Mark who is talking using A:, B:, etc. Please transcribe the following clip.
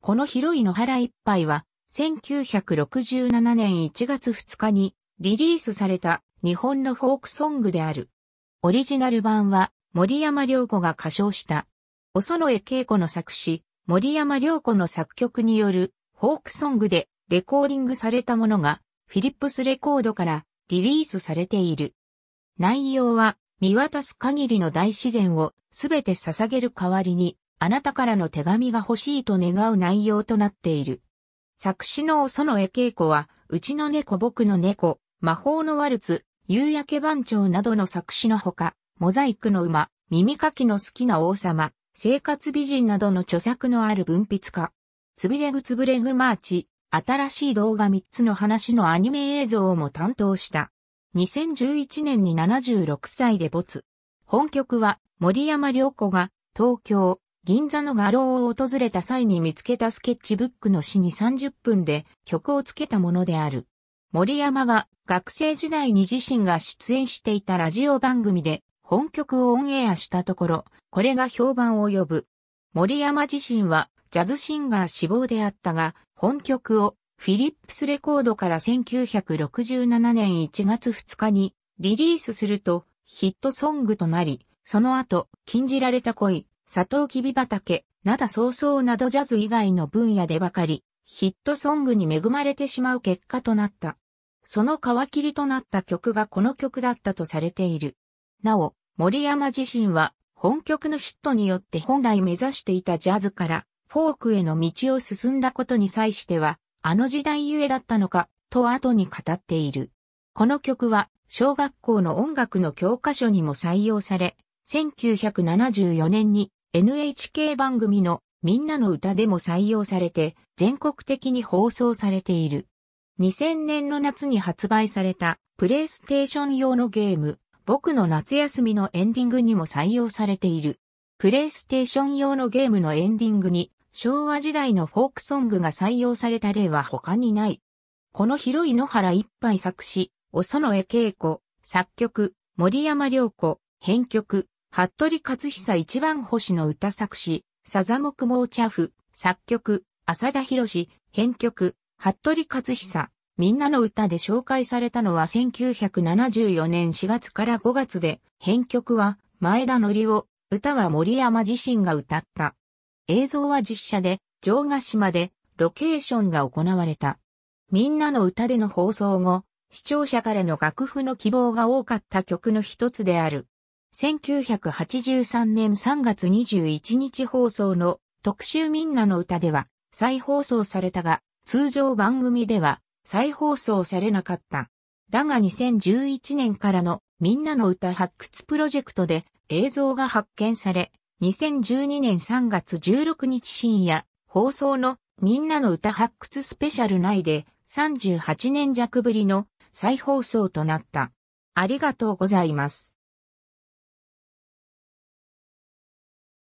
A: この広い野原一杯は、1967年1月2日にリリースされた日本のフォークソングである。オリジナル版は森山良子が歌唱した。おそのえ恵子の作詞、森山良子の作曲によるフォークソングでレコーディングされたものがフィリップスレコードからリリースされている。内容は見渡す限りの大自然をすべて捧げる代わりにあなたからの手紙が欲しいと願う内容となっている。作詞の園江恵子は、うちの猫僕の猫、魔法のワルツ、夕焼け番長などの作詞のほか、モザイクの馬、耳かきの好きな王様、生活美人などの著作のある文筆家。つびれぐつぶれぐマーチ、新しい動画3つの話のアニメ映像も担当した。2011年に76歳で没。本曲は森山良子が東京、銀座の画廊を訪れた際に見つけたスケッチブックの詩に30分で曲をつけたものである。森山が学生時代に自身が出演していたラジオ番組で本曲をオンエアしたところ、これが評判を呼ぶ。森山自身はジャズシンガー志望であったが、本曲をフィリップスレコードから1967年1月2日にリリースするとヒットソングとなり、その後禁じられた恋、サトウキビ畑、灘早々などジャズ以外の分野でばかり、ヒットソングに恵まれてしまう結果となった。その皮切りとなった曲がこの曲だったとされている。なお、森山自身は、本曲のヒットによって本来目指していたジャズから、フォークへの道を進んだことに際しては、あの時代ゆえだったのか、と後に語っている。この曲は、小学校の音楽の教科書にも採用され、1974年に NHK 番組のみんなの歌でも採用されて全国的に放送されている。2000年の夏に発売されたプレイステーション用のゲーム僕の夏休みのエンディングにも採用されている。プレイステーション用のゲームのエンディングに昭和時代のフォークソングが採用された例は他にない。この広い野原一杯作詞、おそのえけいこ、作曲、森山良子、編曲、服部克久一番星の歌作詞、サザモクモーチャフ、作曲、浅田博士、編曲、服部克久、みんなの歌で紹介されたのは1974年4月から5月で、編曲は前田則夫、歌は森山自身が歌った。映像は実写で、城ヶ島で、ロケーションが行われた。みんなの歌での放送後、視聴者からの楽譜の希望が多かった曲の一つである。1983年3月21日放送の特集みんなの歌では再放送されたが、通常番組では再放送されなかった。だが2011年からのみんなの歌発掘プロジェクトで映像が発見され、2012年3月16日深夜放送のみんなの歌発掘スペシャル内で38年弱ぶりの再放送となった。ありがとうございます。